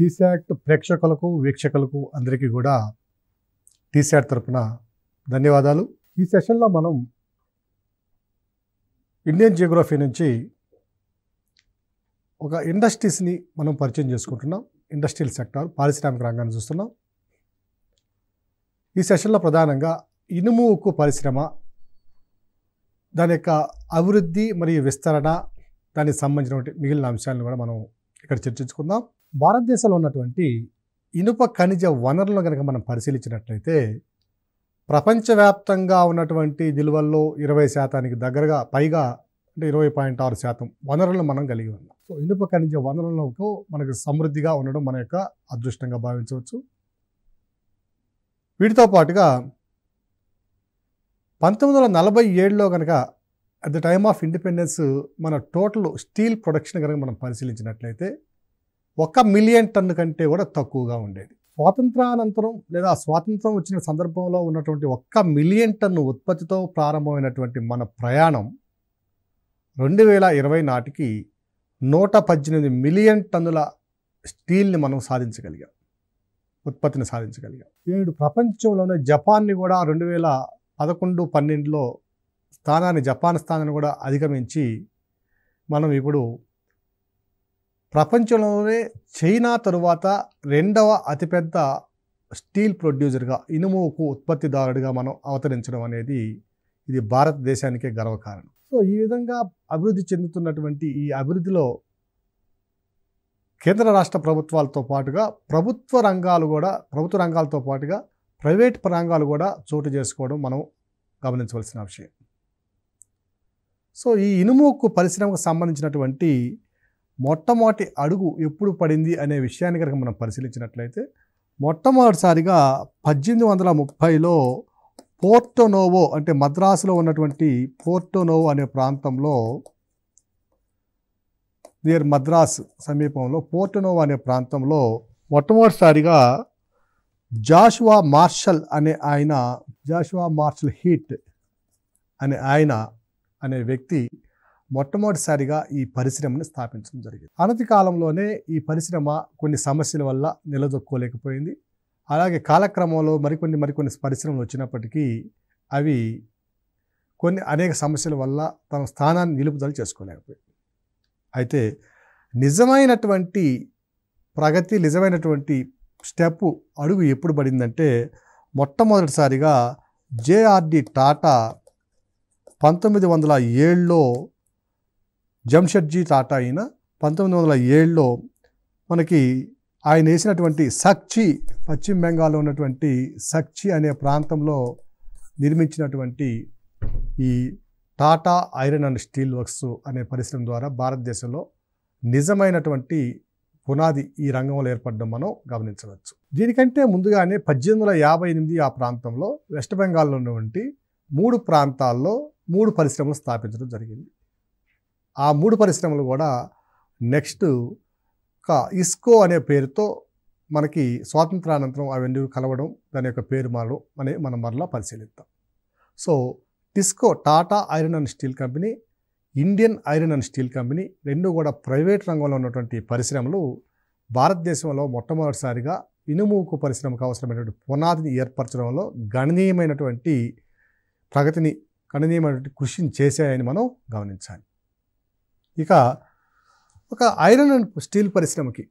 టీశాట్ ప్రేక్షకులకు వీక్షకులకు అందరికీ కూడా టీశాట్ తరపున ధన్యవాదాలు ఈ సెషన్లో మనం ఇండియన్ జియోగ్రఫీ నుంచి ఒక ఇండస్ట్రీస్ని మనం పరిచయం చేసుకుంటున్నాం ఇండస్ట్రియల్ సెక్టార్ పారిశ్రామిక రంగాన్ని చూస్తున్నాం ఈ సెషన్లో ప్రధానంగా ఇనుము ఉక్కు పరిశ్రమ దాని యొక్క అభివృద్ధి మరియు విస్తరణ దానికి సంబంధించినటువంటి మిగిలిన అంశాలను కూడా మనం ఇక్కడ చర్చించుకుందాం భారతదేశంలో ఉన్నటువంటి ఇనుప ఖనిజ వనరులను కనుక మనం పరిశీలించినట్లయితే ప్రపంచవ్యాప్తంగా ఉన్నటువంటి విలువల్లో ఇరవై శాతానికి దగ్గరగా పైగా అంటే ఇరవై పాయింట్ ఆరు శాతం వనరులను మనం కలిగి ఉన్నాం సో ఇనుప ఖనిజ వనరులకు మనకు సమృద్ధిగా ఉండడం మన యొక్క అదృష్టంగా భావించవచ్చు వీటితో పాటుగా పంతొమ్మిది వందల నలభై ఏడులో కనుక at the time of independence మన టోటల్ స్టీల్ ప్రొడక్షన్ కనుక మనం పరిశీలించినట్లయితే ఒక మిలియన్ టన్ను కంటే కూడా తక్కువగా ఉండేది స్వాతంత్రానంతరం లేదా స్వాతంత్రం వచ్చిన సందర్భంలో ఉన్నటువంటి ఒక్క మిలియన్ టన్ను ఉత్పత్తితో ప్రారంభమైనటువంటి మన ప్రయాణం రెండు వేల ఇరవై నాటికి నూట పద్దెనిమిది మిలియన్ టన్నుల స్టీల్ని మనం సాధించగలిగాం ఉత్పత్తిని సాధించగలిగాం నేడు ప్రపంచంలోనే జపాన్ని కూడా రెండు వేల పదకొండు పన్నెండులో స్థానాన్ని జపాన్ స్థానాన్ని కూడా అధిగమించి మనం ఇప్పుడు ప్రపంచంలోనే చైనా తరువాత రెండవ అతిపెద్ద స్టీల్ ప్రొడ్యూసర్గా ఇనుముకు ఉత్పత్తిదారుడిగా మనం అవతరించడం అనేది ఇది భారతదేశానికే గర్వకారణం సో ఈ విధంగా అభివృద్ధి చెందుతున్నటువంటి ఈ అభివృద్ధిలో కేంద్ర రాష్ట్ర ప్రభుత్వాలతో పాటుగా ప్రభుత్వ రంగాలు కూడా ప్రభుత్వ రంగాలతో పాటుగా ప్రైవేట్ రంగాలు కూడా చోటు చేసుకోవడం మనం గమనించవలసిన విషయం సో ఈ ఇనుముకు పరిశ్రమకు సంబంధించినటువంటి మొట్టమొదటి అడుగు ఎప్పుడు పడింది అనే విషయాన్ని కనుక మనం పరిశీలించినట్లయితే మొట్టమొదటిసారిగా పద్దెనిమిది వందల ముప్పైలో పోర్టోనోవో అంటే మద్రాసులో ఉన్నటువంటి పోర్టోనోవో అనే ప్రాంతంలో నియర్ మద్రాస్ సమీపంలో పోర్టోనోవో అనే ప్రాంతంలో మొట్టమొదటిసారిగా జాషువా మార్షల్ అనే ఆయన జాషువా మార్షల్ హీట్ అనే ఆయన అనే వ్యక్తి మొట్టమొదటిసారిగా ఈ పరిశ్రమని స్థాపించడం జరిగింది అనతి కాలంలోనే ఈ పరిశ్రమ కొన్ని సమస్యల వల్ల నిలదొక్కోలేకపోయింది అలాగే కాలక్రమంలో మరికొన్ని మరికొన్ని పరిశ్రమలు వచ్చినప్పటికీ అవి కొన్ని అనేక సమస్యల వల్ల తమ స్థానాన్ని నిలుపుదల చేసుకోలేకపోయింది అయితే నిజమైనటువంటి ప్రగతి నిజమైనటువంటి స్టెప్ అడుగు ఎప్పుడు పడిందంటే మొట్టమొదటిసారిగా జేఆర్డి టాటా పంతొమ్మిది వందల ఏళ్ళలో జంషెడ్జీ టాటా అయిన పంతొమ్మిది వందల ఏడులో మనకి ఆయన వేసినటువంటి సక్చి పశ్చిమ బెంగాల్లో ఉన్నటువంటి సక్చి అనే ప్రాంతంలో నిర్మించినటువంటి ఈ Tata iron and steel works అనే పరిశ్రమ ద్వారా భారతదేశంలో నిజమైనటువంటి పునాది ఈ రంగంలో ఏర్పడడం మనం గమనించవచ్చు దీనికంటే ముందుగానే పద్దెనిమిది వందల యాభై ఎనిమిది ఆ ప్రాంతంలో వెస్ట్ బెంగాల్లో ఉన్నటువంటి మూడు ప్రాంతాల్లో మూడు పరిశ్రమలు స్థాపించడం జరిగింది ఆ మూడు పరిశ్రమలు కూడా నెక్స్ట్ ఇస్కో అనే పేరుతో మనకి స్వాతంత్రానంతరం అవన్నీ కలవడం దాని యొక్క పేరు మారడం అనే మనం మరలా పరిశీలిద్దాం so TISCO Tata iron and steel company Indian iron and steel company రెండు కూడా ప్రైవేట్ రంగంలో ఉన్నటువంటి పరిశ్రమలు భారతదేశంలో మొట్టమొదటిసారిగా ఇనుముకు పరిశ్రమకు అవసరమైనటువంటి పునాదిని ఏర్పరచడంలో గణనీయమైనటువంటి ప్రగతిని గణనీయమైనటువంటి కృషిని చేశాయని మనం గమనించాలి ఇక ఒక ఐరన్ అండ్ స్టీల్ పరిశ్రమకి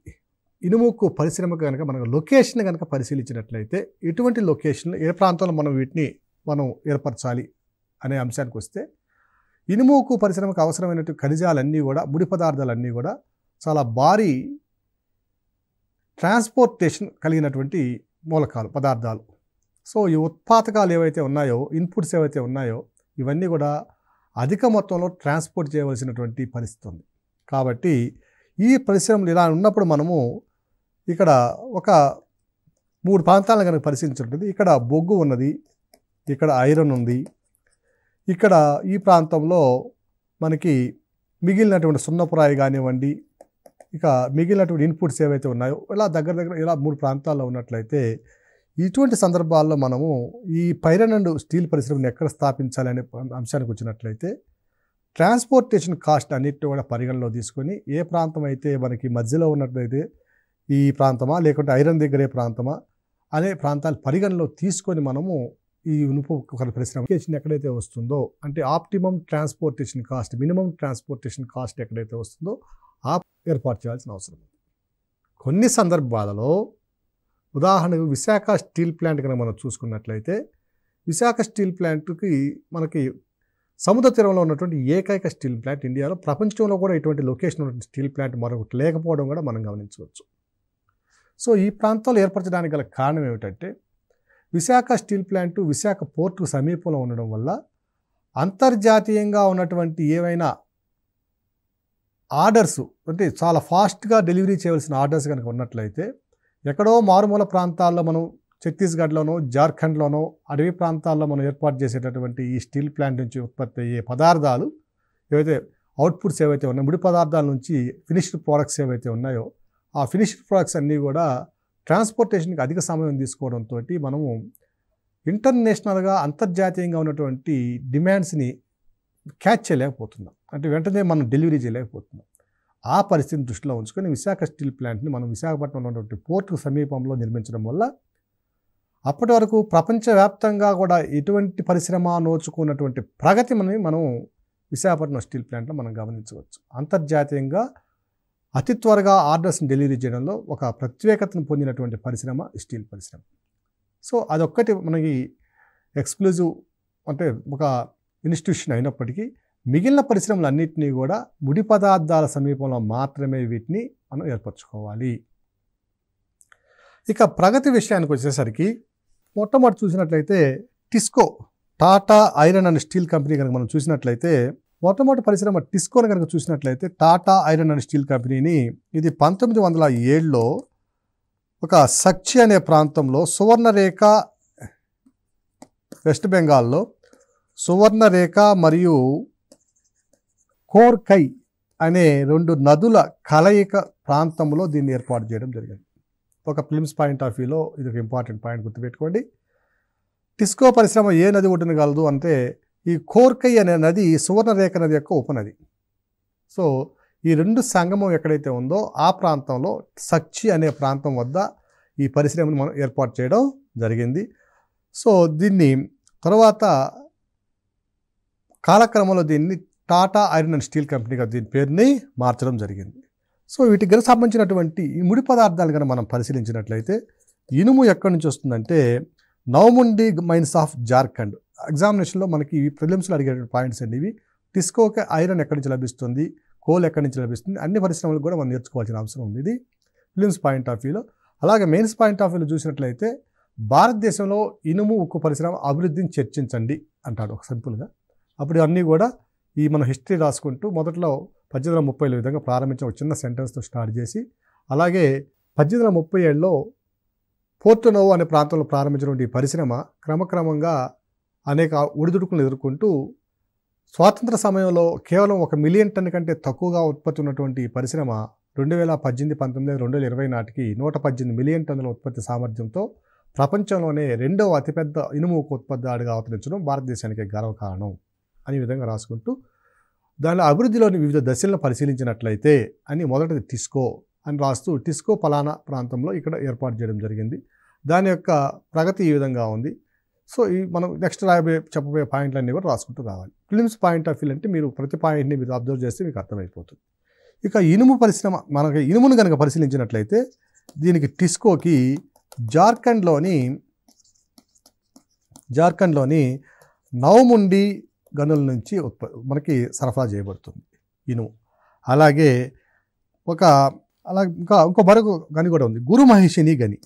ఇనుముకు పరిశ్రమ కనుక మనం లొకేషన్ కనుక పరిశీలించినట్లయితే ఎటువంటి లొకేషన్ ఏ ప్రాంతంలో మనం వీటిని మనం ఏర్పరచాలి అనే అంశానికి వస్తే ఇనుముకు పరిశ్రమకు అవసరమైనటువంటి ఖనిజాలన్నీ కూడా ముడి పదార్థాలన్నీ కూడా చాలా భారీ ట్రాన్స్పోర్టేషన్ కలిగినటువంటి మూలకాలు పదార్థాలు సో ఈ ఉత్పాదకాలు ఏవైతే ఉన్నాయో ఇన్పుట్స్ ఏవైతే ఉన్నాయో ఇవన్నీ కూడా అధిక మొత్తంలో ట్రాన్స్పోర్ట్ చేయవలసినటువంటి పరిస్థితి ఉంది కాబట్టి ఈ పరిశ్రమలు ఇలా ఉన్నప్పుడు మనము ఇక్కడ ఒక మూడు ప్రాంతాలను కనుక పరిశీలించుంటుంది ఇక్కడ బొగ్గు ఉన్నది ఇక్కడ ఐరన్ ఉంది ఇక్కడ ఈ ప్రాంతంలో మనకి మిగిలినటువంటి సున్నపురాయి కానివ్వండి ఇక మిగిలినటువంటి ఇన్పుట్స్ ఏవైతే ఉన్నాయో ఇలా దగ్గర దగ్గర ఇలా మూడు ప్రాంతాల్లో ఉన్నట్లయితే ఇటువంటి సందర్భాల్లో మనము ఈ పైరన్ అండ్ స్టీల్ పరిశ్రమను ఎక్కడ స్థాపించాలి అనే అంశానికి వచ్చినట్లయితే ట్రాన్స్పోర్టేషన్ కాస్ట్ అన్నిటిని కూడా పరిగణలో తీసుకొని ఏ ప్రాంతం అయితే మనకి మధ్యలో ఉన్నట్లయితే ఈ ప్రాంతమా లేకుంటే ఐరన్ దగ్గరే ప్రాంతమా అనే ప్రాంతాలు పరిగణలో తీసుకొని మనము ఈ ఇనుపు పరిశ్రమ ఎక్కడైతే వస్తుందో అంటే optimum transportation cost minimum transportation cost ఎక్కడైతే వస్తుందో ఆ ఏర్పాటు చేయాల్సిన అవసరం ఉంది కొన్ని సందర్భాలలో ఉదాహరణకు విశాఖ స్టీల్ ప్లాంట్ కనుక మనం చూసుకున్నట్లయితే విశాఖ స్టీల్ ప్లాంట్కి మనకి సముద్ర తీరంలో ఉన్నటువంటి ఏకైక స్టీల్ ప్లాంట్ ఇండియాలో ప్రపంచంలో కూడా ఇటువంటి లొకేషన్ ఉన్నటువంటి స్టీల్ ప్లాంట్ మరొకటి లేకపోవడం కూడా మనం గమనించవచ్చు సో ఈ ప్రాంతాలు ఏర్పరచడానికి గల కారణం ఏమిటంటే విశాఖ స్టీల్ ప్లాంటు విశాఖ పోర్టుకు సమీపంలో ఉండడం వల్ల అంతర్జాతీయంగా ఉన్నటువంటి ఏవైనా ఆర్డర్స్ అంటే చాలా ఫాస్ట్గా డెలివరీ చేయవలసిన ఆర్డర్స్ కనుక ఉన్నట్లయితే ఎక్కడో మారుమూల ప్రాంతాల్లో మనం ఛత్తీస్గఢ్లోనో జార్ఖండ్లోనో అడవి ప్రాంతాల్లో మనం ఏర్పాటు చేసేటటువంటి ఈ స్టీల్ ప్లాంట్ నుంచి ఉత్పత్తి అయ్యే పదార్థాలు ఏవైతే అవుట్పుట్స్ ఏవైతే ఉన్నాయో ముడి పదార్థాల నుంచి ఫినిష్డ్ ప్రోడక్ట్స్ ఏవైతే ఉన్నాయో ఆ ఫినిష్డ్ ప్రోడక్ట్స్ అన్నీ కూడా ట్రాన్స్పోర్టేషన్కి అధిక సమయం తీసుకోవడంతో మనము ఇంటర్నేషనల్గా అంతర్జాతీయంగా ఉన్నటువంటి డిమాండ్స్ని క్యాచ్ చేయలేకపోతున్నాం అంటే వెంటనే మనం డెలివరీ చేయలేకపోతున్నాం ఆ పరిస్థితిని దృష్టిలో ఉంచుకొని విశాఖ స్టీల్ ప్లాంట్ని మనం విశాఖపట్నంలో ఉన్నటువంటి పోర్టుకు సమీపంలో నిర్మించడం వల్ల అప్పటి వరకు ప్రపంచవ్యాప్తంగా కూడా ఎటువంటి పరిశ్రమ నోచుకున్నటువంటి ప్రగతి మనం మనం విశాఖపట్నం స్టీల్ ప్లాంట్లో మనం గమనించవచ్చు అంతర్జాతీయంగా అతి త్వరగా ఆర్డర్స్ని డెలివరీ చేయడంలో ఒక ప్రత్యేకతను పొందినటువంటి పరిశ్రమ స్టీల్ పరిశ్రమ సో అదొక్కటి మనకి ఎక్స్క్లూజివ్ అంటే ఒక ఇన్స్టిట్యూషన్ అయినప్పటికీ మిగిలిన పరిశ్రమలన్నింటినీ కూడా ముడి పదార్థాల సమీపంలో మాత్రమే వీటిని మనం ఏర్పరచుకోవాలి ఇక ప్రగతి విషయానికి వచ్చేసరికి మొట్టమొదటి చూసినట్లయితే TISCO Tata iron and steel company కనుక మనం చూసినట్లయితే మొట్టమొదటి పరిశ్రమ టిస్కోని కనుక చూసినట్లయితే టాటా ఐరన్ అండ్ స్టీల్ కంపెనీని ఇది పంతొమ్మిది వందల ఏడులో ఒక సక్షి అనే ప్రాంతంలో సువర్ణరేఖ వెస్ట్ బెంగాల్లో సువర్ణరేఖ మరియు కోర్కై అనే రెండు నదుల కలయిక ప్రాంతంలో దీన్ని ఏర్పాటు చేయడం జరిగింది ఒక ఫిలిమ్స్ పాయింట్ ఆఫ్ వ్యూలో ఇది ఒక ఇంపార్టెంట్ పాయింట్ గుర్తుపెట్టుకోండి టిస్కో పరిశ్రమ ఏ నది ఒడ్డున కలదు అంటే ఈ కోర్కై అనే నది సువర్ణరేఖ నది యొక్క ఉపనది సో ఈ రెండు సంగమం ఎక్కడైతే ఉందో ఆ ప్రాంతంలో సచ్చి అనే ప్రాంతం వద్ద ఈ పరిశ్రమను మనం ఏర్పాటు చేయడం జరిగింది సో దీన్ని తర్వాత కాలక్రమంలో దీన్ని టాటా ఐరన్ అండ్ స్టీల్ కంపెనీగా దీని పేరుని మార్చడం జరిగింది సో వీటికి గల సంబంధించినటువంటి ఈ ముడి పదార్థాలు కనుక మనం పరిశీలించినట్లయితే ఇనుము ఎక్కడి నుంచి వస్తుందంటే నవముండి మైన్స్ ఆఫ్ జార్ఖండ్ ఎగ్జామినేషన్లో మనకి ప్రిలిమ్స్లో అడిగేటువంటి పాయింట్స్ అండి ఇవి టిస్కోక ఐరన్ ఎక్కడి నుంచి లభిస్తుంది కోల్ ఎక్కడి నుంచి లభిస్తుంది అన్ని పరిశ్రమలు కూడా మనం నేర్చుకోవాల్సిన అవసరం ఉంది ఇది ఫిలిమ్స్ పాయింట్ ఆఫ్ వ్యూలో అలాగే మెయిన్స్ పాయింట్ ఆఫ్ వ్యూలో చూసినట్లయితే భారతదేశంలో ఇనుము ఉక్కు పరిశ్రమ అభివృద్ధిని చర్చించండి అంటాడు ఒక సింపుల్గా అప్పుడు అన్నీ కూడా ఈ మనం హిస్టరీ రాసుకుంటూ మొదట్లో పద్దెనిమిది వందల ముప్పైలో విధంగా ప్రారంభించిన ఒక చిన్న సెంటెన్స్తో స్టార్ట్ చేసి అలాగే పద్దెనిమిది వందల ముప్పై ఏడులో పోర్టునోవో అనే ప్రాంతంలో ప్రారంభించినటువంటి ఈ పరిశ్రమ క్రమక్రమంగా అనేక ఒడిదుడుకులను ఎదుర్కొంటూ స్వాతంత్ర సమయంలో కేవలం ఒక మిలియన్ టన్ కంటే తక్కువగా ఉత్పత్తి ఉన్నటువంటి ఈ పరిశ్రమ రెండు వేల పద్దెనిమిది పంతొమ్మిది రెండు వేల ఇరవై నాటికి నూట పద్దెనిమిది మిలియన్ టన్నుల ఉత్పత్తి సామర్థ్యంతో ప్రపంచంలోనే రెండవ అతిపెద్ద ఇనుము ఉత్పత్తిదారుగా అవతరించడం భారతదేశానికి గర్వకారణం అనే విధంగా రాసుకుంటూ దాని అభివృద్ధిలోని వివిధ దశలను పరిశీలించినట్లయితే అని మొదటిది టిస్కో అని రాస్తూ టిస్కో పలానా ప్రాంతంలో ఇక్కడ ఏర్పాటు చేయడం జరిగింది దాని యొక్క ప్రగతి ఈ విధంగా ఉంది సో ఈ మనం నెక్స్ట్ రాయబోయే చెప్పబోయే పాయింట్లు అన్నీ కూడా రాసుకుంటూ రావాలి ఫిలిమ్స్ పాయింట్ ఆఫ్ వ్యూ అంటే మీరు ప్రతి పాయింట్ని మీరు అబ్జర్వ్ చేస్తే మీకు అర్థమైపోతుంది ఇక ఇనుము పరిశ్రమ మనకి ఇనుమును కనుక పరిశీలించినట్లయితే దీనికి టిస్కోకి జార్ఖండ్లోని జార్ఖండ్లోని నవముండి గనుల నుంచి ఉత్ప మనకి సరఫరా చేయబడుతుంది ఇనుము అలాగే ఒక అలా ఇంకా ఇంకో మరొక గని కూడా ఉంది గురు మహిషిని గని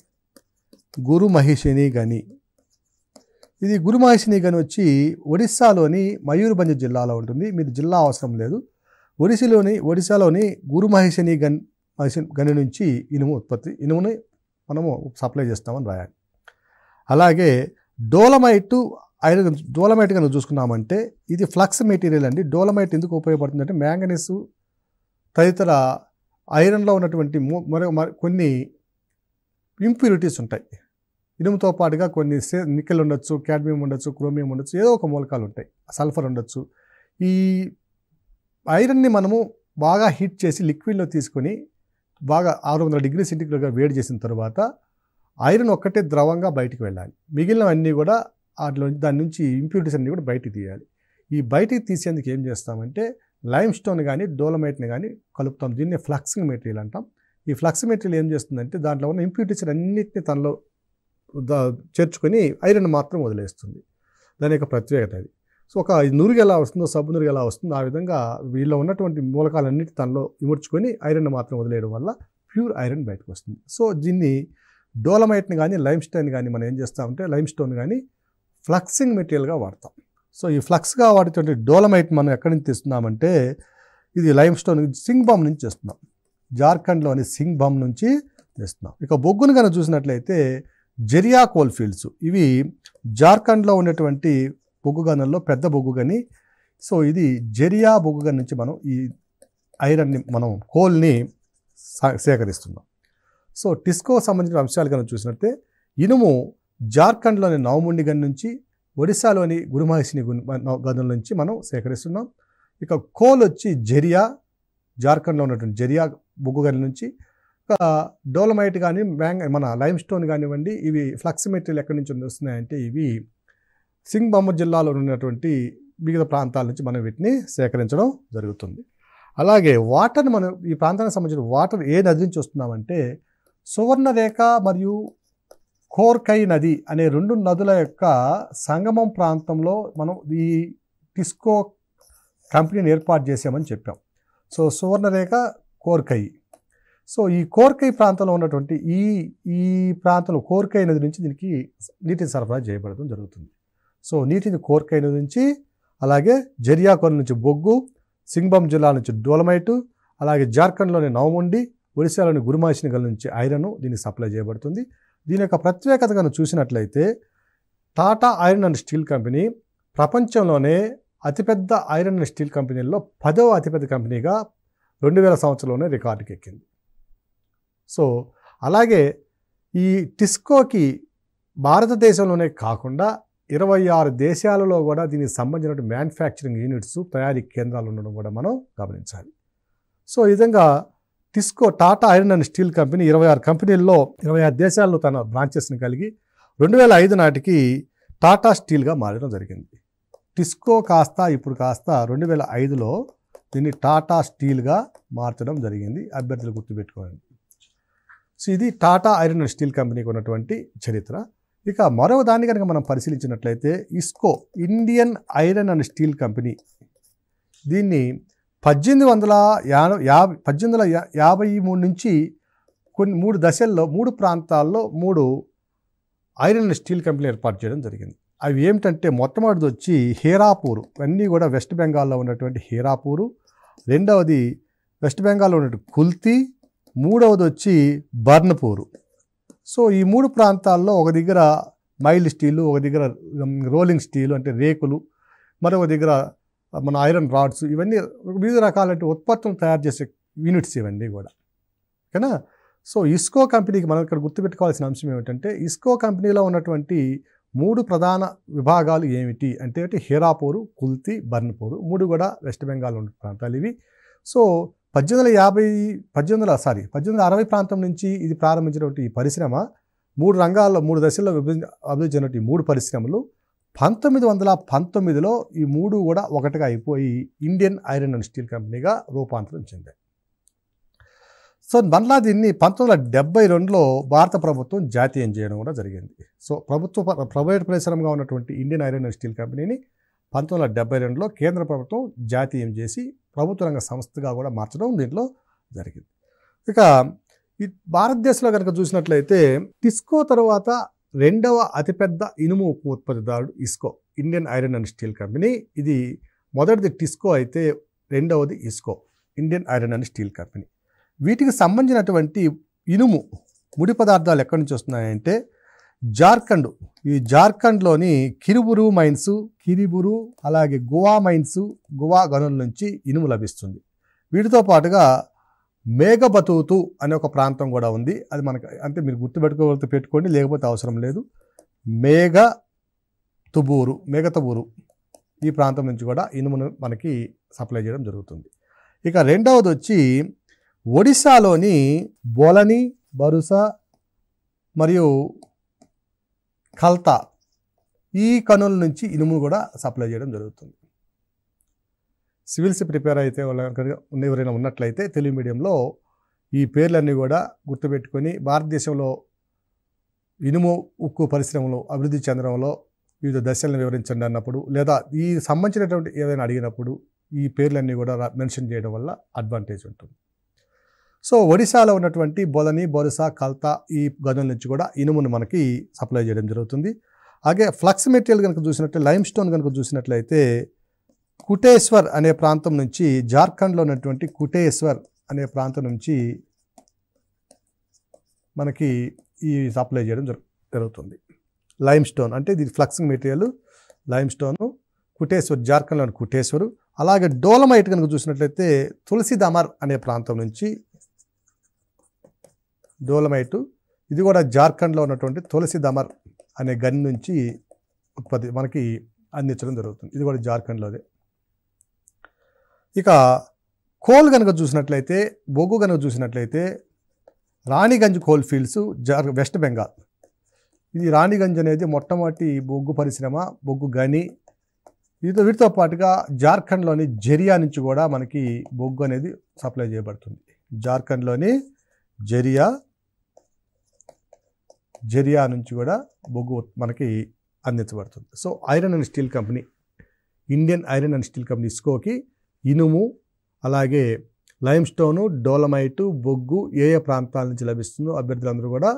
గురు మహిషిని గని ఇది గురు మహిషిని గని వచ్చి ఒడిస్సాలోని మయూర్భంజ్ జిల్లాలో ఉంటుంది మీరు జిల్లా అవసరం లేదు ఒడిస్సాలోని ఒడిస్సాలోని గురు మహిషిని గన్ మహిషి గని నుంచి ఇనుము ఉత్పత్తి ఇనుముని మనము సప్లై చేస్తామని రాయాలి అలాగే డోలమైట్ ఐరన్ డోలమైట్ కనుక చూసుకున్నామంటే ఇది ఫ్లక్స్ మెటీరియల్ అండి డోలమైట్ ఎందుకు ఉపయోగపడుతుందంటే మ్యాంగనీస్ తదితర ఐరన్లో ఉన్నటువంటి మరొక కొన్ని ఇంప్యూరిటీస్ ఉంటాయి ఇనుముతో పాటుగా కొన్ని నికెల్ ఉండొచ్చు క్యాడ్మియం ఉండొచ్చు క్రోమియం ఉండొచ్చు ఏదో ఒక మూలకాలు ఉంటాయి సల్ఫర్ ఉండొచ్చు ఈ ఐరన్ని మనము బాగా హీట్ చేసి లిక్విడ్లో తీసుకొని బాగా ఆరు వందల డిగ్రీ సెంటిగ్రేడ్గా వేడి చేసిన తర్వాత ఐరన్ ఒక్కటే ద్రవంగా బయటికి వెళ్ళాలి మిగిలినవన్నీ కూడా వాటిలో దాని నుంచి ఇంప్యూరిటీస్ అన్నీ కూడా బయటికి తీయాలి ఈ బయటికి తీసేందుకు ఏం చేస్తామంటే లైమ్ స్టోన్ కానీ డోలమైట్ని కానీ కలుపుతాం దీన్ని ఫ్లక్సింగ్ మెటీరియల్ అంటాం ఈ ఫ్లక్స్ మెటీరియల్ ఏం చేస్తుందంటే దాంట్లో ఉన్న ఇంప్యూరిటీస్ అన్నింటినీ తనలో చేర్చుకొని ఐరన్ మాత్రం వదిలేస్తుంది దాని యొక్క ప్రత్యేకత అది సో ఒక నురుగు ఎలా వస్తుందో సబ్బు నురుగు ఎలా వస్తుందో ఆ విధంగా వీళ్ళు ఉన్నటువంటి మూలకాలన్నిటి తనలో ఇముడ్చుకొని ఐరన్ మాత్రం వదిలేయడం వల్ల ప్యూర్ ఐరన్ బయటకు వస్తుంది సో దీన్ని డోలమైట్ని కానీ లైమ్ స్టోన్ కానీ మనం ఏం చేస్తామంటే లైమ్ స్టోన్ కానీ ఫ్లక్సింగ్ మెటీరియల్గా వాడతాం సో ఈ ఫ్లక్స్గా వాడేటువంటి డోలమైట్ మనం ఎక్కడి నుంచి తీస్తున్నామంటే ఇది లైమ్ స్టోన్ సింగ్బామ్ నుంచి చేస్తున్నాం జార్ఖండ్లోని సింగ్బామ్ నుంచి తెస్తున్నాం ఇక బొగ్గును కనుక చూసినట్లయితే జెరియా కోల్ ఫీల్డ్స్ ఇవి జార్ఖండ్లో ఉన్నటువంటి బొగ్గు గనుల్లో పెద్ద బొగ్గు గని సో ఇది జెరియా బొగ్గు గని నుంచి మనం ఈ ఐరన్ని మనం కోల్ని సేకరిస్తున్నాం సో టిస్కో సంబంధించిన అంశాలు కనుక చూసినట్లయితే ఇనుము జార్ఖండ్లోని నవముండిగన్ నుంచి ఒడిశాలోని గురుమహేసిని గదుల నుంచి మనం సేకరిస్తున్నాం ఇక కోల్ వచ్చి జరియా జార్ఖండ్లో ఉన్నటువంటి జరియా బుగ్గు గనుల నుంచి ఒక డోలమైట్ కానీ మ్యాంగ్ మన లైమ్ స్టోన్ కానివ్వండి ఇవి ఫ్లక్స్ మెటీరియల్ ఎక్కడి నుంచి వస్తున్నాయంటే ఇవి బొమ్మ జిల్లాలో ఉన్నటువంటి వివిధ ప్రాంతాల నుంచి మనం వీటిని సేకరించడం జరుగుతుంది అలాగే వాటర్ని మనం ఈ ప్రాంతానికి సంబంధించిన వాటర్ ఏ నది నుంచి వస్తున్నామంటే సువర్ణరేఖ మరియు కోర్కై నది అనే రెండు నదుల యొక్క సంగమం ప్రాంతంలో మనం ఈ టిస్కో కంపెనీని ఏర్పాటు చేసామని చెప్పాం సో సువర్ణరేఖ కోర్కై సో ఈ కోర్కై ప్రాంతంలో ఉన్నటువంటి ఈ ఈ ప్రాంతంలో కోర్కై నది నుంచి దీనికి నీటిని సరఫరా చేయబడడం జరుగుతుంది సో నీటిని కోర్కై నది నుంచి అలాగే జరియాకోన నుంచి బొగ్గు సింగ్బం జిల్లా నుంచి డోలమైటు అలాగే జార్ఖండ్లోని నవముండి ఒడిశాలోని గురుమాసినగల్ నుంచి ఐరన్ దీనికి సప్లై చేయబడుతుంది దీని యొక్క ప్రత్యేకత కను చూసినట్లయితే Tata iron and steel company ప్రపంచంలోనే అతిపెద్ద ఐరన్ అండ్ స్టీల్ కంపెనీల్లో పదవ అతిపెద్ద కంపెనీగా రెండు వేల సంవత్సరంలోనే రికార్డుకి ఎక్కింది సో అలాగే ఈ టిస్కోకి భారతదేశంలోనే కాకుండా ఇరవై ఆరు దేశాలలో కూడా దీనికి సంబంధించిన మ్యానుఫ్యాక్చరింగ్ యూనిట్స్ తయారీ కేంద్రాలు ఉండడం కూడా మనం గమనించాలి సో ఈ విధంగా TISCO Tata iron and steel company ఇరవై ఆరు కంపెనీల్లో ఇరవై ఆరు దేశాల్లో తన బ్రాంచెస్ని కలిగి రెండు వేల ఐదు నాటికి టాటా స్టీల్గా మారడం జరిగింది టిస్కో కాస్త ఇప్పుడు కాస్త రెండు వేల ఐదులో దీన్ని టాటా స్టీల్గా మార్చడం జరిగింది అభ్యర్థులు గుర్తుపెట్టుకోవాలి సో ఇది టాటా ఐరన్ అండ్ స్టీల్ కంపెనీకి ఉన్నటువంటి చరిత్ర ఇక మరో దాన్ని కనుక మనం పరిశీలించినట్లయితే IISCO Indian iron and steel company దీన్ని పద్దెనిమిది వందల యాభై పద్దెనిమిది వందల యాభై మూడు నుంచి కొన్ని మూడు దశల్లో మూడు ప్రాంతాల్లో మూడు ఐరన్ అండ్ స్టీల్ కంపెనీలు ఏర్పాటు చేయడం జరిగింది అవి ఏమిటంటే మొట్టమొదటిది వచ్చి హీరాపూరు ఇవన్నీ కూడా వెస్ట్ బెంగాల్లో ఉన్నటువంటి హీరాపూరు రెండవది వెస్ట్ బెంగాల్లో ఉన్నటువంటి కుల్తీ మూడవది వచ్చి బర్న్పూరు సో ఈ మూడు ప్రాంతాల్లో ఒక దగ్గర మైల్ స్టీలు ఒక దగ్గర రోలింగ్ స్టీలు అంటే రేకులు మరొక దగ్గర మన ఐరన్ రాడ్స్ ఇవన్నీ వివిధ రకాలైన ఉత్పత్తులు తయారు చేసే యూనిట్స్ ఇవన్నీ కూడా ఓకేనా సో ఇస్కో కంపెనీకి మనం ఇక్కడ గుర్తుపెట్టుకోవాల్సిన అంశం ఏమిటంటే ఇస్కో కంపెనీలో ఉన్నటువంటి మూడు ప్రధాన విభాగాలు ఏమిటి అంటే హీరాపూరు కుల్తి బర్న్పూరు మూడు కూడా వెస్ట్ బెంగాల్ ఉన్న ప్రాంతాలు ఇవి సో పద్దెనిమిది వందల యాభై పద్దెనిమిది వందల సారీ పద్దెనిమిది వందల అరవై ప్రాంతం నుంచి ఇది ప్రారంభించినటువంటి ఈ పరిశ్రమ మూడు రంగాల్లో మూడు దశల్లో విభజన అభివృద్ధి చెందినటువంటి మూడు పరిశ్రమలు పంతొమ్మిది వందల పంతొమ్మిదిలో ఈ మూడు కూడా ఒకటిగా అయిపోయి ఇండియన్ ఐరన్ అండ్ స్టీల్ కంపెనీగా రూపాంతరం చెందాయి సో మళ్ళా దీన్ని పంతొమ్మిది వందల డెబ్బై రెండులో భారత ప్రభుత్వం జాతీయం చేయడం కూడా జరిగింది సో ప్రభుత్వ ప్రైవేట్ పరిశ్రమగా ఉన్నటువంటి ఇండియన్ ఐరన్ అండ్ స్టీల్ కంపెనీని పంతొమ్మిది వందల డెబ్బై రెండులో కేంద్ర ప్రభుత్వం జాతీయం చేసి ప్రభుత్వ రంగ సంస్థగా కూడా మార్చడం దీంట్లో జరిగింది ఇక ఈ భారతదేశంలో కనుక చూసినట్లయితే టిస్కో తర్వాత రెండవ అతిపెద్ద ఇనుము ఉత్పత్తిదారుడు IISCO Indian iron and steel company ఇది మొదటిది టిస్కో అయితే రెండవది IISCO Indian iron and steel company వీటికి సంబంధించినటువంటి ఇనుము ముడి పదార్థాలు ఎక్కడి నుంచి వస్తున్నాయంటే జార్ఖండ్ ఈ జార్ఖండ్లోని కిరుబురు మైన్స్ కిరిబురు అలాగే గోవా మైన్స్ గోవా గనుల నుంచి ఇనుము లభిస్తుంది వీటితో పాటుగా మేఘబతూతు అనే ఒక ప్రాంతం కూడా ఉంది అది మనకు అంటే మీరు గుర్తుపెట్టుకోగలిగితే పెట్టుకోండి లేకపోతే అవసరం లేదు మేఘ తుబూరు మేఘతబూరు ఈ ప్రాంతం నుంచి కూడా ఇనుమును మనకి సప్లై చేయడం జరుగుతుంది ఇక రెండవది వచ్చి ఒడిశాలోని బోలని బరుస మరియు కల్తా ఈ కనుల నుంచి ఇనుము కూడా సప్లై చేయడం జరుగుతుంది సివిల్స్ ప్రిపేర్ అయితే ఎవరైనా ఉన్నట్లయితే తెలుగు మీడియంలో ఈ పేర్లన్నీ కూడా గుర్తుపెట్టుకొని భారతదేశంలో ఇనుము ఉక్కు పరిశ్రమలు అభివృద్ధి చెందడంలో వివిధ దశలను వివరించండి అన్నప్పుడు లేదా ఈ సంబంధించినటువంటి ఏదైనా అడిగినప్పుడు ఈ పేర్లన్నీ కూడా మెన్షన్ చేయడం వల్ల అడ్వాంటేజ్ ఉంటుంది సో ఒడిశాలో ఉన్నటువంటి బొలని బొరుసా కల్తా ఈ గదుల నుంచి కూడా ఇనుమును మనకి సప్లై చేయడం జరుగుతుంది అలాగే ఫ్లక్స్ మెటీరియల్ కనుక చూసినట్లయితే లైమ్ స్టోన్ కనుక చూసినట్లయితే కుటేశ్వర్ అనే ప్రాంతం నుంచి జార్ఖండ్లో ఉన్నటువంటి కుటేశ్వర్ అనే ప్రాంతం నుంచి మనకి ఈ సప్లై చేయడం జరుగుతుంది లైమ్ స్టోన్ అంటే ఇది fluxing material limestone Kuteshwar జార్ఖండ్లోని కుటేశ్వరు అలాగే డోలమైట్ కనుక చూసినట్లయితే తులసి దమర్ అనే ప్రాంతం నుంచి డోలమైటు ఇది కూడా జార్ఖండ్లో ఉన్నటువంటి తులసి దమర్ అనే గన్ నుంచి ఉత్పత్తి మనకి అందించడం జరుగుతుంది ఇది కూడా జార్ఖండ్లోదే ఇక కోల్ కనుక చూసినట్లయితే బొగ్గు కనుక చూసినట్లయితే రాణిగంజ్ కోల్ ఫీల్డ్స్ జార్ వెస్ట్ బెంగాల్ ఇది రాణిగంజ్ అనేది మొట్టమొదటి బొగ్గు పరిశ్రమ బొగ్గు గని వీటితో వీటితో పాటుగా జార్ఖండ్లోని జరియా నుంచి కూడా మనకి బొగ్గు అనేది సప్లై చేయబడుతుంది జార్ఖండ్లోని జరియా జరియా నుంచి కూడా బొగ్గు మనకి అందించబడుతుంది so iron and steel company Indian iron and steel company ఇస్కోకి ఇనుము అలాగే లైమ్ స్టోను డోలమైటు బొగ్గు ఏ ఏ ప్రాంతాల నుంచి లభిస్తుందో అభ్యర్థులందరూ కూడా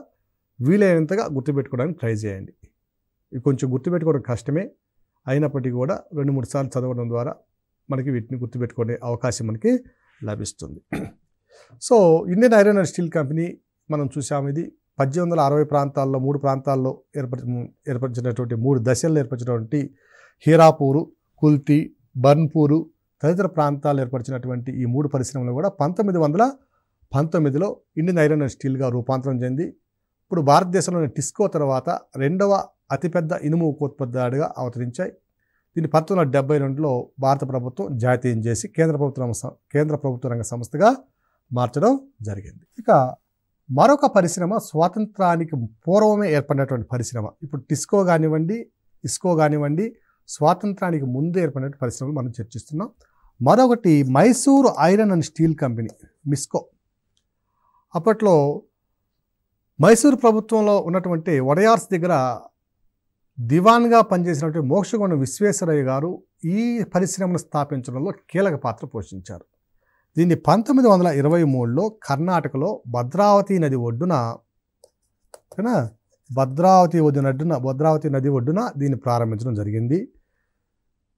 వీలైనంతగా గుర్తుపెట్టుకోవడానికి ట్రై చేయండి ఇవి కొంచెం గుర్తుపెట్టుకోవడం కష్టమే అయినప్పటికీ కూడా రెండు మూడు సార్లు చదవడం ద్వారా మనకి వీటిని గుర్తుపెట్టుకునే అవకాశం మనకి లభిస్తుంది so Indian iron and steel company మనం చూసాము ఇది పద్దెనిమిది వందల అరవై ప్రాంతాల్లో మూడు ప్రాంతాల్లో ఏర్పరి ఏర్పరిచినటువంటి మూడు దశల్లో ఏర్పరిచినటువంటి హీరాపూరు కుల్తీ బర్న్పూరు తదితర ప్రాంతాలు ఏర్పరిచినటువంటి ఈ మూడు పరిశ్రమలు కూడా పంతొమ్మిది వందల పంతొమ్మిదిలో ఇండియన్ ఐరన్ అండ్ స్టీల్గా రూపాంతరం చెంది ఇప్పుడు భారతదేశంలోని టిస్కో తర్వాత రెండవ అతిపెద్ద ఇనుము ఉత్పత్తిదారుడిగా అవతరించాయి దీన్ని పంతొమ్మిది వందల డెబ్బై రెండులో భారత ప్రభుత్వం జాతీయం చేసి కేంద్ర ప్రభుత్వ కేంద్ర ప్రభుత్వ రంగ సంస్థగా మార్చడం జరిగింది ఇక మరొక పరిశ్రమ స్వాతంత్రానికి పూర్వమే ఏర్పడినటువంటి పరిశ్రమ ఇప్పుడు టిస్కో కానివ్వండి ఇస్కో కానివ్వండి స్వాతంత్రానికి ముందు ఏర్పడిన పరిశ్రమలు మనం చర్చిస్తున్నాం మరొకటి Mysuru iron and steel company MISCO అప్పట్లో మైసూరు ప్రభుత్వంలో ఉన్నటువంటి వడయార్స్ దగ్గర దివాన్గా పనిచేసినటువంటి మోక్షగొండ విశ్వేశ్వరయ్య గారు ఈ పరిశ్రమను స్థాపించడంలో కీలక పాత్ర పోషించారు దీన్ని పంతొమ్మిది వందల ఇరవై మూడులో కర్ణాటకలో భద్రావతి నది ఒడ్డున భద్రావతి ఒడ్డున భద్రావతి నది ఒడ్డున దీన్ని ప్రారంభించడం జరిగింది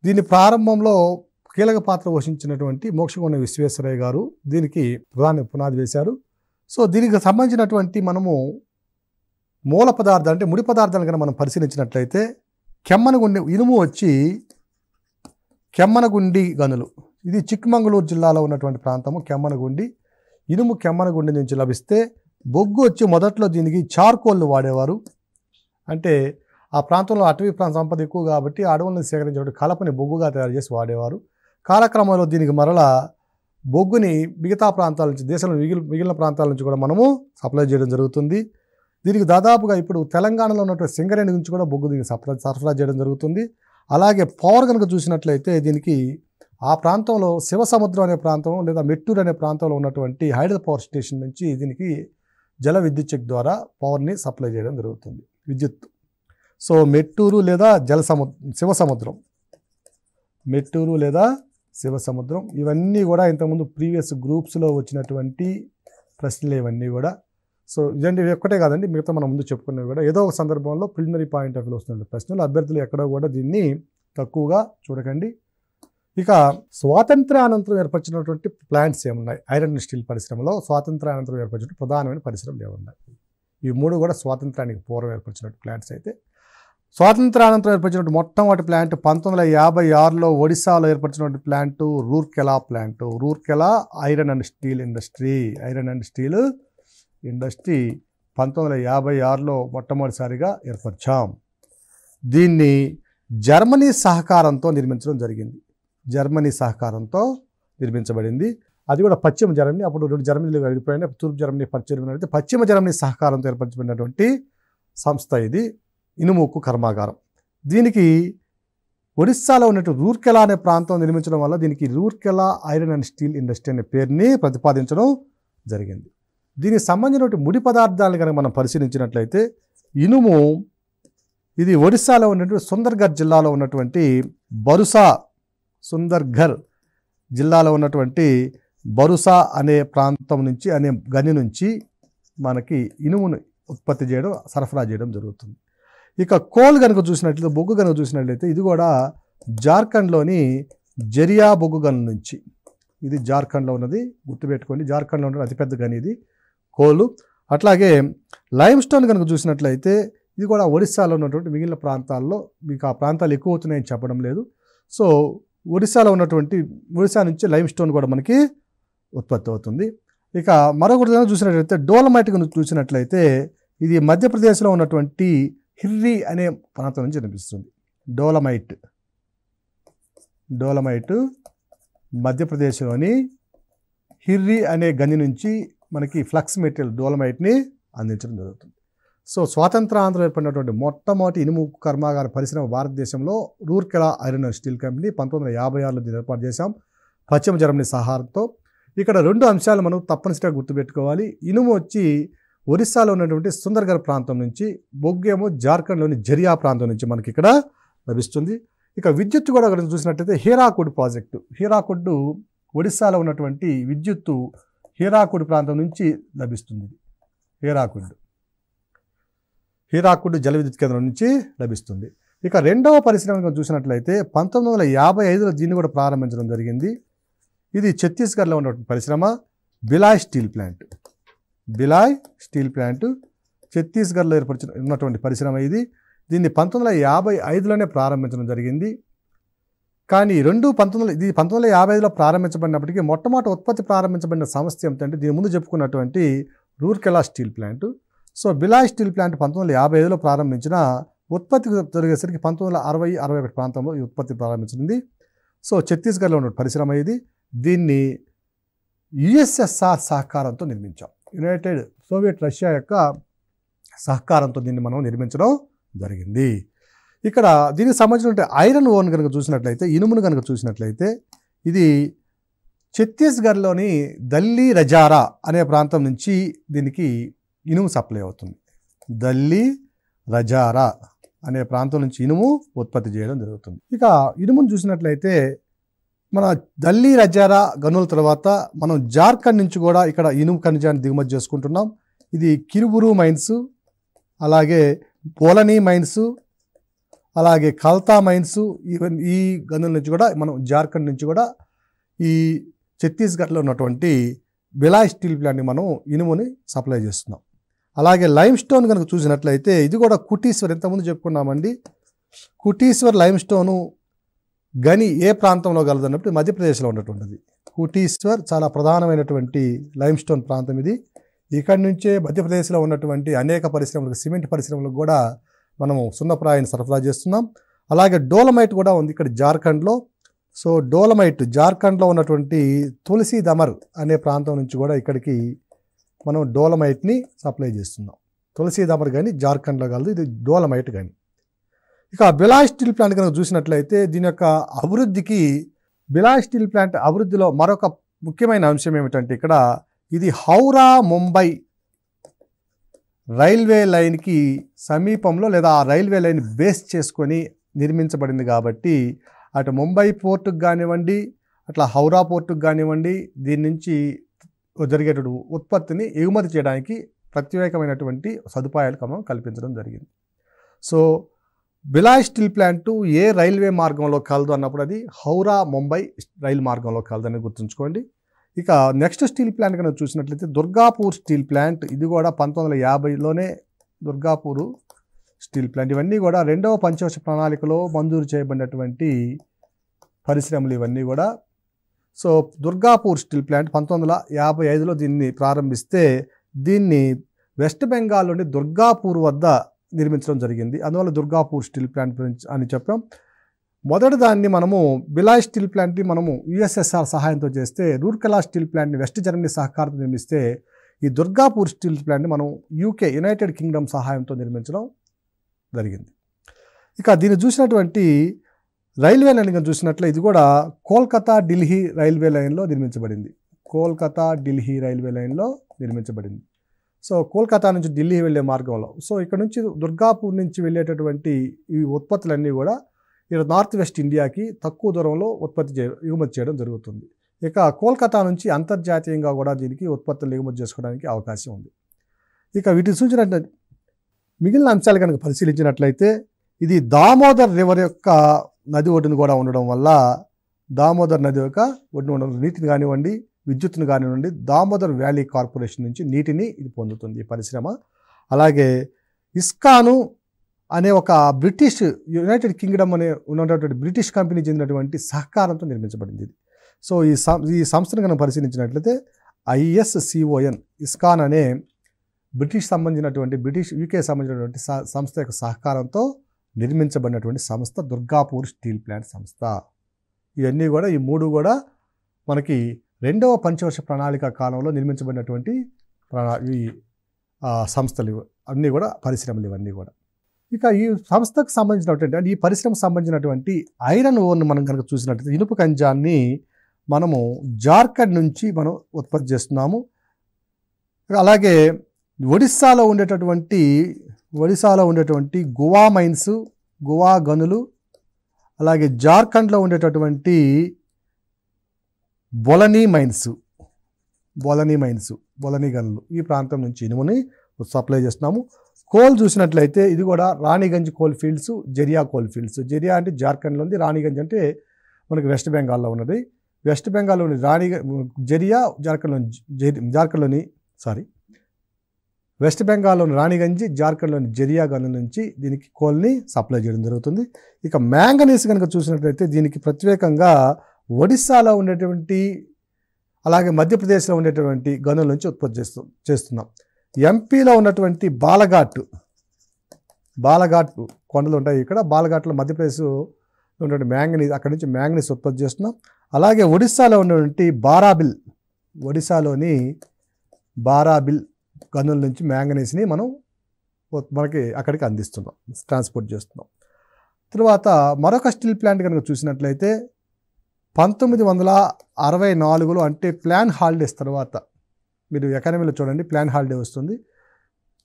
దీని ప్రారంభంలో కీలక పాత్ర పోషించినటువంటి మోక్షగుణ విశ్వేశ్వరయ్య గారు దీనికి ప్రధాన పునాది వేశారు సో దీనికి సంబంధించినటువంటి మనము మూల పదార్థాలు అంటే ముడి పదార్థాలు కనుక మనం పరిశీలించినట్లయితే కెమ్మనగుండి ఇనుము వచ్చి కెమ్మనగుండి గనులు ఇది చిక్కమంగళూరు జిల్లాలో ఉన్నటువంటి ప్రాంతము కెమ్మనగుండి ఇనుము కెమ్మనగుండి నుంచి లభిస్తే బొగ్గు వచ్చి మొదట్లో దీనికి చార్కోళ్ళు వాడేవారు అంటే ఆ ప్రాంతంలో అటవీ ప్రాంత సంపద ఎక్కువ కాబట్టి అడవులను సేకరించినటువంటి కలపని బొగ్గుగా తయారు చేసి వాడేవారు కాలక్రమంలో దీనికి మరల బొగ్గుని మిగతా ప్రాంతాల నుంచి దేశంలో మిగిలిన మిగిలిన ప్రాంతాల నుంచి కూడా మనము సప్లై చేయడం జరుగుతుంది దీనికి దాదాపుగా ఇప్పుడు తెలంగాణలో ఉన్నటువంటి సింగరేణి నుంచి కూడా బొగ్గు దీనికి సప్లై సరఫరా చేయడం జరుగుతుంది అలాగే పవర్ కనుక చూసినట్లయితే దీనికి ఆ ప్రాంతంలో శివసముద్రం అనే ప్రాంతం లేదా మెట్టూరు అనే ప్రాంతంలో ఉన్నటువంటి హైడ్రల్ పవర్ స్టేషన్ నుంచి దీనికి జల విద్యుత్ చెక్ ద్వారా పవర్ని సప్లై చేయడం జరుగుతుంది విద్యుత్ సో మెట్టూరు లేదా జల సముద్ర సముద్రం మెట్టూరు లేదా శివ సముద్రం ఇవన్నీ కూడా ఇంతకుముందు ప్రీవియస్ గ్రూప్స్లో వచ్చినటువంటి ప్రశ్నలు ఇవన్నీ కూడా సో ఇదండి ఒక్కటే కాదండి మిగతా మనం ముందు చెప్పుకున్నవి కూడా ఏదో ఒక సందర్భంలో ప్రిలిమినరీ పాయింట్ ఆఫ్ వస్తున్నాయి ప్రశ్నలు అభ్యర్థులు ఎక్కడో కూడా దీన్ని తక్కువగా చూడకండి ఇక స్వాతంత్రానంతరం ఏర్పరిచినటువంటి ప్లాంట్స్ ఏమున్నాయి ఐరన్ స్టీల్ పరిశ్రమలో స్వాతంత్రానంతరం ఏర్పరిచిన ప్రధానమైన పరిశ్రమలు ఏమున్నాయి ఈ మూడు కూడా స్వాతంత్రానికి పూర్వం ఏర్పరిచినటువంటి ప్లాంట్స్ అయితే స్వాతంత్రానంతరం ఏర్పరిచినటువంటి మొట్టమొదటి ప్లాంట్ పంతొమ్మిది వందల యాభై ఆరులో ఒడిశాలో ఏర్పరిచినటువంటి plant Rourkela plant Rourkela iron and steel industry iron and steel industry పంతొమ్మిది వందల యాభై ఆరులో మొట్టమొదటిసారిగా ఏర్పరిచాం దీన్ని జర్మనీ సహకారంతో నిర్మించడం జరిగింది జర్మనీ సహకారంతో నిర్మించబడింది అది కూడా పశ్చిమ జర్మనీ అప్పుడు రెండు జర్మనీలు వెళ్ళిపోయినాయి తూర్పు జర్మనీ పశ్చిమ జర్మనీ అయితే పశ్చిమ జర్మనీ సహకారంతో ఏర్పరచబడినటువంటి సంస్థ ఇది ఇనుముకు కర్మాగారం దీనికి ఒడిస్సాలో ఉన్నట్టు రూర్కెలా అనే ప్రాంతం నిర్మించడం వల్ల దీనికి Rourkela iron and steel industry అనే పేరుని ప్రతిపాదించడం జరిగింది దీనికి సంబంధించిన ముడి పదార్థాలను కనుక మనం పరిశీలించినట్లయితే ఇనుము ఇది ఒడిస్సాలో ఉన్నటువంటి సుందర్ఘర్ జిల్లాలో ఉన్నటువంటి బరుసా సుందర్ఘర్ జిల్లాలో ఉన్నటువంటి బరుసా అనే ప్రాంతం నుంచి అనే గని నుంచి మనకి ఇనుమును ఉత్పత్తి చేయడం సరఫరా చేయడం జరుగుతుంది ఇక కోల్ కనుక చూసినట్లయితే బొగ్గు కనుక చూసినట్లయితే ఇది కూడా జార్ఖండ్లోని జరియా బొగ్గు గన్ నుంచి ఇది జార్ఖండ్లో ఉన్నది గుర్తుపెట్టుకోండి జార్ఖండ్లో ఉన్న అతిపెద్ద గని ఇది కోలు అట్లాగే లైమ్ స్టోన్ కనుక చూసినట్లయితే ఇది కూడా ఒడిస్సాలో ఉన్నటువంటి మిగిలిన ప్రాంతాల్లో మీకు ఆ ప్రాంతాలు ఎక్కువ అవుతున్నాయని చెప్పడం లేదు సో ఒడిస్సాలో ఉన్నటువంటి ఒడిస్సా నుంచి లైమ్ స్టోన్ కూడా మనకి ఉత్పత్తి అవుతుంది ఇక మరొకటి చూసినట్లయితే డోలమైట్ కనుక చూసినట్లయితే ఇది మధ్యప్రదేశ్లో ఉన్నటువంటి హిర్రి అనే ప్రాంతం నుంచి వినిపిస్తుంది డోలమైట్ డోలమైట్ మధ్యప్రదేశ్లోని హిర్రి అనే గని నుంచి మనకి ఫ్లక్స్ మెటీరియల్ డోలమైట్ని అందించడం జరుగుతుంది సో స్వాతంత్రాంధ్ర ఏర్పడినటువంటి మొట్టమొదటి ఇనుము కర్మాగార పరిశ్రమ భారతదేశంలో రూర్కెలా ఐరన్ స్టీల్ కంపెనీ పంతొమ్మిది వందల యాభై ఆరులో దీన్ని ఏర్పాటు చేశాం పశ్చిమ జర్మనీ సహారంతో ఇక్కడ రెండు అంశాలు మనం తప్పనిసరిగా గుర్తుపెట్టుకోవాలి ఇనుము వచ్చి ఒరిస్సాలో ఉన్నటువంటి సుందర్గర్ ప్రాంతం నుంచి బొగ్గేమో జార్ఖండ్లోని జరియా ప్రాంతం నుంచి మనకి ఇక్కడ లభిస్తుంది ఇక విద్యుత్ కూడా అక్కడ చూసినట్లయితే హీరాకుడ్ ప్రాజెక్టు హీరాకుడ్ ఒడిస్సాలో ఉన్నటువంటి విద్యుత్తు హీరాకుడ్ ప్రాంతం నుంచి లభిస్తుంది హీరాకుడ్ హీరాకుడ్ జల విద్యుత్ కేంద్రం నుంచి లభిస్తుంది ఇక రెండవ పరిశ్రమ చూసినట్లయితే పంతొమ్మిది వందల యాభై ఐదులో దీన్ని కూడా ప్రారంభించడం జరిగింది ఇది ఛత్తీస్గఢ్లో ఉన్నటువంటి పరిశ్రమ Bhilai steel plant Bhilai steel plant ఛత్తీస్గఢ్లో ఏర్పరిచిన ఉన్నటువంటి పరిశ్రమ ఇది దీన్ని పంతొమ్మిది వందల యాభై ఐదులోనే ప్రారంభించడం జరిగింది కానీ రెండు పంతొమ్మిది ఇది పంతొమ్మిది వందల యాభై ఐదులో ప్రారంభించబడినప్పటికీ మొట్టమొదటి ఉత్పత్తి ప్రారంభించబడిన సంస్థ ఏమిటంటే దీని ముందు చెప్పుకున్నటువంటి Rourkela steel plant so Bhilai steel plant పంతొమ్మిది వందల యాభై ఐదులో ప్రారంభించిన ఉత్పత్తి జరిగేసరికి పంతొమ్మిది వందల అరవై అరవై ఒకటి ప్రాంతంలో ఈ ఉత్పత్తి ప్రారంభించింది సో ఛత్తీస్గఢ్లో ఉన్న పరిశ్రమ ఇది దీన్ని యుఎస్ఎస్ఆర్ సహకారంతో నిర్మించాం యునైటెడ్ సోవియట్ రష్యా యొక్క సహకారంతో దీన్ని మనం నిర్మించడం జరిగింది ఇక్కడ దీనికి సంబంధించిన ఐరన్ ఓన్ కనుక చూసినట్లయితే ఇనుమును కనుక చూసినట్లయితే ఇది ఛత్తీస్గఢ్లోని దల్లీ రజారా అనే ప్రాంతం నుంచి దీనికి ఇనుము సప్లై అవుతుంది దల్లీ రజారా అనే ప్రాంతం నుంచి ఇనుము ఉత్పత్తి చేయడం జరుగుతుంది ఇక ఇనుమును చూసినట్లయితే మన దల్లీ రజారా గనుల తర్వాత మనం జార్ఖండ్ నుంచి కూడా ఇక్కడ ఇనుము ఖనిజాన్ని దిగుమతి చేసుకుంటున్నాం ఇది కిరుబురు మైన్స్ అలాగే పోలని మైన్స్ అలాగే కల్తా మైన్స్ ఈవెన్ ఈ గనుల నుంచి కూడా మనం జార్ఖండ్ నుంచి కూడా ఈ ఛత్తీస్గఢ్లో ఉన్నటువంటి బిలాయ్ స్టీల్ ప్లాంట్ని మనం ఇనుముని సప్లై చేస్తున్నాం అలాగే లైమ్ స్టోన్ కనుక చూసినట్లయితే ఇది కూడా కుటీశ్వర్ ఎంతమంది చెప్పుకున్నామండి కుటీశ్వర్ లైమ్ స్టోను గని ఏ ప్రాంతంలో గలదు అన్నప్పుడు మధ్యప్రదేశ్లో ఉన్నటువంటిది కుటీశ్వర్ చాలా ప్రధానమైనటువంటి లైమ్ స్టోన్ ప్రాంతం ఇది ఇక్కడి నుంచే మధ్యప్రదేశ్లో ఉన్నటువంటి అనేక పరిశ్రమలకు సిమెంట్ పరిశ్రమలకు కూడా మనము సున్నప్రాయాన్ని సరఫరా చేస్తున్నాం అలాగే డోలమైట్ కూడా ఉంది ఇక్కడ జార్ఖండ్లో సో డోలమైట్ జార్ఖండ్లో ఉన్నటువంటి తులసి దమర్ అనే ప్రాంతం నుంచి కూడా ఇక్కడికి మనం డోలమైట్ని సప్లై చేస్తున్నాం తులసి దమర్ కానీ జార్ఖండ్లో కలదు ఇది డోలమైట్ కానీ ఇక బిలాయ్ స్టీల్ ప్లాంట్ కనుక చూసినట్లయితే దీని యొక్క అభివృద్ధికి బిలాయ్ స్టీల్ ప్లాంట్ అభివృద్ధిలో మరొక ముఖ్యమైన అంశం ఏమిటంటే ఇక్కడ ఇది హౌరా ముంబై రైల్వే లైన్కి సమీపంలో లేదా ఆ రైల్వే లైన్ బేస్ చేసుకొని నిర్మించబడింది కాబట్టి అటు ముంబై పోర్టుకు కానివ్వండి అట్లా హౌరా పోర్టుకు కానివ్వండి దీని నుంచి జరిగేటువంటి ఉత్పత్తిని ఎగుమతి చేయడానికి ప్రత్యేకమైనటువంటి సదుపాయాలు మనం కల్పించడం జరిగింది సో బిలాయ్ స్టీల్ ప్లాంటు ఏ రైల్వే మార్గంలో కలదు అన్నప్పుడు అది హౌరా ముంబై రైలు మార్గంలో కలదని గుర్తుంచుకోండి ఇక నెక్స్ట్ స్టీల్ ప్లాంట్ కనుక చూసినట్లయితే దుర్గాపూర్ స్టీల్ ప్లాంట్ ఇది కూడా పంతొమ్మిది వందల యాభైలోనే దుర్గాపూరు స్టీల్ ప్లాంట్ ఇవన్నీ కూడా రెండవ పంచవర్ష ప్రణాళికలో మంజూరు చేయబడినటువంటి పరిశ్రమలు ఇవన్నీ కూడా సో దుర్గాపూర్ స్టీల్ ప్లాంట్ పంతొమ్మిది వందల యాభై ఐదులో దీన్ని ప్రారంభిస్తే దీన్ని వెస్ట్ బెంగాల్ నుండి దుర్గాపూర్ వద్ద నిర్మించడం జరిగింది అందువల్ల దుర్గాపూర్ స్టీల్ ప్లాంట్ గురించి అని చెప్పాం మొదటి దాన్ని మనము బిలాయ్ స్టీల్ ప్లాంట్ని మనము యుఎస్ఎస్ఆర్ సహాయంతో చేస్తే రూర్కెలా స్టీల్ ప్లాంట్ని వెస్ట్ జర్మనీ సహకారంతో నిర్మిస్తే ఈ దుర్గాపూర్ స్టీల్ ప్లాంట్ని మనం యూకే యునైటెడ్ కింగ్డమ్ సహాయంతో నిర్మించడం జరిగింది ఇక దీన్ని చూసినటువంటి రైల్వే లైన్ కనుక చూసినట్లయితే ఇది కూడా కోల్కతా ఢిల్లీ రైల్వే లైన్లో నిర్మించబడింది కోల్కతా ఢిల్లీ రైల్వే లైన్లో నిర్మించబడింది సో కోల్కతా నుంచి ఢిల్లీ వెళ్ళే మార్గంలో సో ఇక్కడ నుంచి దుర్గాపూర్ నుంచి వెళ్ళేటటువంటి ఈ ఉత్పత్తులన్నీ కూడా ఇక్కడ నార్త్ వెస్ట్ ఇండియాకి తక్కువ దూరంలో ఉత్పత్తి చేయ ఎగుమతి చేయడం జరుగుతుంది ఇక కోల్కతా నుంచి అంతర్జాతీయంగా కూడా దీనికి ఉత్పత్తులు ఎగుమతి చేసుకోవడానికి అవకాశం ఉంది ఇక వీటి సూచన మిగిలిన అంశాలు కనుక పరిశీలించినట్లయితే ఇది దామోదర్ రివర్ యొక్క నది ఒడ్డును కూడా ఉండడం వల్ల దామోదర్ నది యొక్క ఒడ్డున ఉండడం నీటిని కానివ్వండి విద్యుత్ను కానివ్వండి దామోదర్ వ్యాలీ కార్పొరేషన్ నుంచి నీటిని ఇది పొందుతుంది ఈ పరిశ్రమ అలాగే ఇస్కాను అనే ఒక బ్రిటిష్ యునైటెడ్ కింగ్డమ్ అనే ఉన్నటువంటి బ్రిటిష్ కంపెనీ చెందినటువంటి సహకారంతో నిర్మించబడింది ఇది సో ఈ ఈ సంస్థను కనుక పరిశీలించినట్లయితే ఐఎస్సిఓఎన్ ఇస్కాన్ అనే బ్రిటిష్ సంబంధించినటువంటి బ్రిటిష్ యూకే సంబంధించినటువంటి సంస్థ యొక్క సహకారంతో నిర్మించబడినటువంటి సంస్థ దుర్గాపూర్ స్టీల్ ప్లాంట్ సంస్థ ఇవన్నీ కూడా ఈ మూడు కూడా మనకి రెండవ పంచవర్ష ప్రణాళిక కాలంలో నిర్మించబడినటువంటి ఈ సంస్థలు అన్నీ కూడా పరిశ్రమలు ఇవన్నీ కూడా ఇక ఈ సంస్థకు సంబంధించినటువంటి అంటే ఈ పరిశ్రమకు సంబంధించినటువంటి ఐరన్ ఓర్ను మనం కనుక చూసినట్లయితే ఇనుప కంజాన్ని మనము జార్ఖండ్ నుంచి మనం ఉత్పత్తి చేస్తున్నాము అలాగే ఒడిస్సాలో ఉండేటటువంటి ఒడిస్సాలో ఉండేటువంటి గువా మైన్స్ గువా గనులు అలాగే జార్ఖండ్లో ఉండేటటువంటి బొలనీ మైన్స్ బొలనీ మైన్స్ బొలనీ గనులు ఈ ప్రాంతం నుంచి ఇనుముని సప్లై చేస్తున్నాము కోల్ చూసినట్లయితే ఇది కూడా Raniganj coal fields Jharia coal fields Jharia అంటే జార్ఖండ్లో ఉంది రాణిగంజ్ అంటే మనకి వెస్ట్ బెంగాల్లో ఉన్నది వెస్ట్ బెంగాల్లోని రాణి జరియా జార్ఖండ్లోని జార్ఖండ్లోని సారీ వెస్ట్ బెంగాల్లోని రాణిగంజ్ జార్ఖండ్లోని జరియా గనుల నుంచి దీనికి కోల్ని సప్లై చేయడం జరుగుతుంది ఇక మ్యాంగనీస్ కనుక చూసినట్లయితే దీనికి ప్రత్యేకంగా ఒడిస్సాలో ఉండేటువంటి అలాగే మధ్యప్రదేశ్లో ఉండేటువంటి గనుల నుంచి ఉత్పత్తి చేస్తు చేస్తున్నాం ఎంపీలో ఉన్నటువంటి బాలఘాట్ బాలఘాట్ కొండలు ఉంటాయి ఇక్కడ బాలఘాట్లో మధ్యప్రదేశ్ ఉన్నటువంటి మ్యాంగనీస్ అక్కడి నుంచి మ్యాంగనీస్ ఉత్పత్తి చేస్తున్నాం అలాగే ఒడిస్సాలో ఉన్నటువంటి బారాబిల్ ఒడిస్సాలోని బారాబిల్ గనుల నుంచి మ్యాంగనీస్ని మనం మనకి అక్కడికి అందిస్తున్నాం ట్రాన్స్పోర్ట్ చేస్తున్నాం తర్వాత మరొక స్టీల్ ప్లాంట్ కనుక చూసినట్లయితే పంతొమ్మిది వందల అరవై నాలుగులో అంటే ప్లాన్ హాలిడేస్ తర్వాత మీరు ఎకానమీలో చూడండి ప్లాన్ హాలిడే వస్తుంది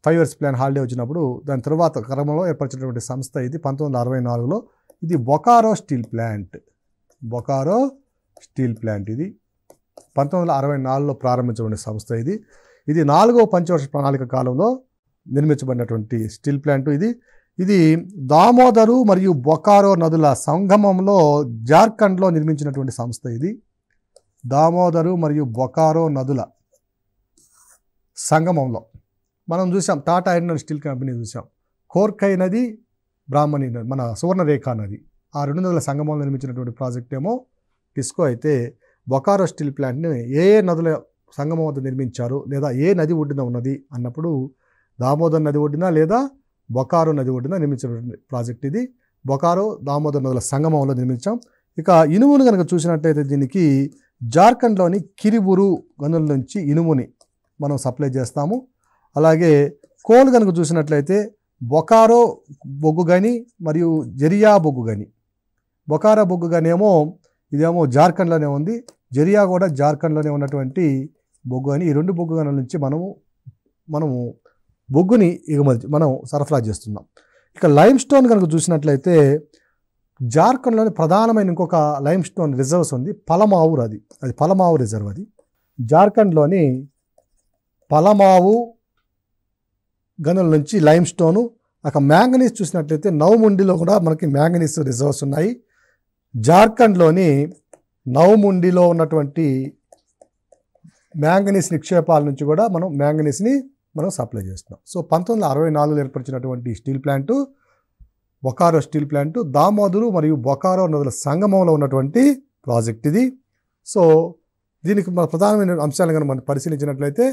ఫైవ్ ఇయర్స్ ప్లాన్ హాలిడే వచ్చినప్పుడు దాని తర్వాత క్రమంలో ఏర్పరిచినటువంటి సంస్థ ఇది పంతొమ్మిది వందల అరవై నాలుగులో ఇది Bokaro steel plant Bokaro steel plant ఇది పంతొమ్మిది వందల అరవై నాలుగులో ప్రారంభించబడిన సంస్థ ఇది ఇది నాలుగో పంచవర్ష ప్రణాళిక కాలంలో నిర్మించబడినటువంటి స్టీల్ ప్లాంట్ ఇది ఇది దామోదరు మరియు బొకారో నదుల సంగమంలో జార్ఖండ్లో నిర్మించినటువంటి సంస్థ ఇది దామోదరు మరియు బొకారో నదుల సంగమంలో మనం చూసాం టాటా ఐరన్ స్టీల్ కంపెనీ చూసాం కోర్కై నది బ్రాహ్మణి నది మన సువర్ణరేఖ నది ఆ రెండు నదుల సంగమంలో నిర్మించినటువంటి ప్రాజెక్ట్ ఏమో టిస్కో అయితే బొకారో స్టీల్ ప్లాంట్ని ఏ ఏ నదుల సంగమం వద్ద నిర్మించారు లేదా ఏ నది ఒడ్డున ఉన్నది అన్నప్పుడు దామోదర్ నది ఒడ్డున లేదా బొకారో నది ఒడ్డున నిర్మించినటువంటి ప్రాజెక్ట్ ఇది బొకారో దామోదర్ నదుల సంగమంలో నిర్మించాం ఇక ఇనుమును కనుక చూసినట్లయితే దీనికి జార్ఖండ్లోని కిరిబురు గనుల నుంచి ఇనుముని మనం సప్లై చేస్తాము అలాగే కోల్ కనుక చూసినట్లయితే బొకారో బొగ్గు గని మరియు జరియా బొగ్గు గని బొకారో బొగ్గు గనేమో ఇదేమో జార్ఖండ్లోనే ఉంది జరియా కూడా జార్ఖండ్లోనే ఉన్నటువంటి బొగ్గు అని ఈ రెండు బొగ్గు గనుల నుంచి మనము మనము బొగ్గుని ఎగుమతి మనం సరఫరా చేస్తున్నాం ఇక లైమ్ స్టోన్ కనుక చూసినట్లయితే జార్ఖండ్లోని ప్రధానమైన ఇంకొక లైమ్ స్టోన్ రిజర్వ్స్ ఉంది పలమావు అది అది పలమావు రిజర్వ్ అది జార్ఖండ్లోని పలమావు గనుల నుంచి లైమ్ స్టోను అక్కడ మ్యాంగనీస్ చూసినట్లయితే నవముండిలో కూడా మనకి మ్యాంగనీస్ రిజర్వ్స్ ఉన్నాయి జార్ఖండ్లోని నవముండిలో ఉన్నటువంటి మ్యాంగనీస్ నిక్షేపాల నుంచి కూడా మనం మ్యాంగనీస్ని మనం సప్లై చేస్తున్నాం సో పంతొమ్మిది అరవై నాలుగులో ఏర్పరిచినటువంటి steel plant Bokaro steel plant Damodar మరియు బొకారో నదుల సంగమంలో ఉన్నటువంటి ప్రాజెక్ట్ ఇది సో దీనికి మన ప్రధానమైన అంశాలను కనుక మనం పరిశీలించినట్లయితే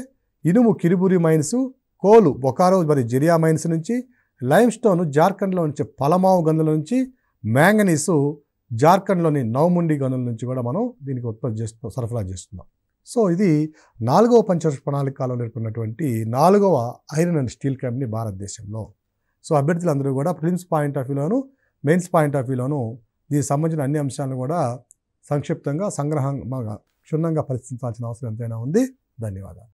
ఇనుము కిరిబురి మైన్స్ కోలు బొకారో మరియు జిరియా మైన్స్ నుంచి లైమ్ స్టోన్ జార్ఖండ్లో నుంచి పలమావు గనుల నుంచి మ్యాంగనీసు జార్ఖండ్లోని నవముండి గనుల నుంచి కూడా మనం దీనికి ఉత్పత్తి చేస్తున్నాం సరఫరా చేస్తున్నాం సో ఇది నాలుగవ పంచవర్ష ప్రణాళిక కాలంలో నాలుగవ ఐరన్ అండ్ స్టీల్ క్యాంప్ని భారతదేశంలో సో అభ్యర్థులందరూ కూడా ప్రిన్స్ పాయింట్ ఆఫ్ వ్యూలోను మెయిన్స్ పాయింట్ ఆఫ్ వ్యూలోను దీనికి సంబంధించిన అన్ని అంశాలను కూడా సంక్షిప్తంగా సంగ్రహంగా క్షుణ్ణంగా పరిశీలించాల్సిన అవసరం ఎంతైనా ఉంది ధన్యవాదాలు